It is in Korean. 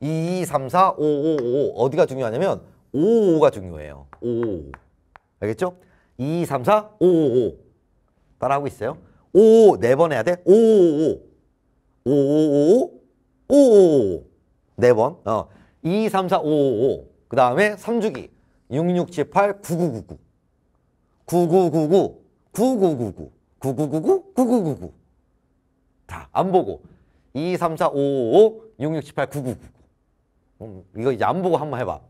2, 2, 3, 4, 5, 5, 5 어디가 중요하냐면 5, 5가 중요해요. 5, 5. 알겠죠? 2, 3, 4, 5, 5, 5. 따라하고 있어요. 5, 5, 4번 해야 돼. 5, 5, 5. 5, 5, 5, 5, 5, 5. 4번. 어. 2, 3, 4, 5, 5, 5. 그 다음에 3주기. 6, 6, 7, 8, 9, 9, 9, 9. 9999, 9999, 9999, 9999. 자, 안 보고. 2, 3, 4, 5, 5, 5, 6, 6, 7, 8, 9999. 음, 이거 얌보고 한번 해봐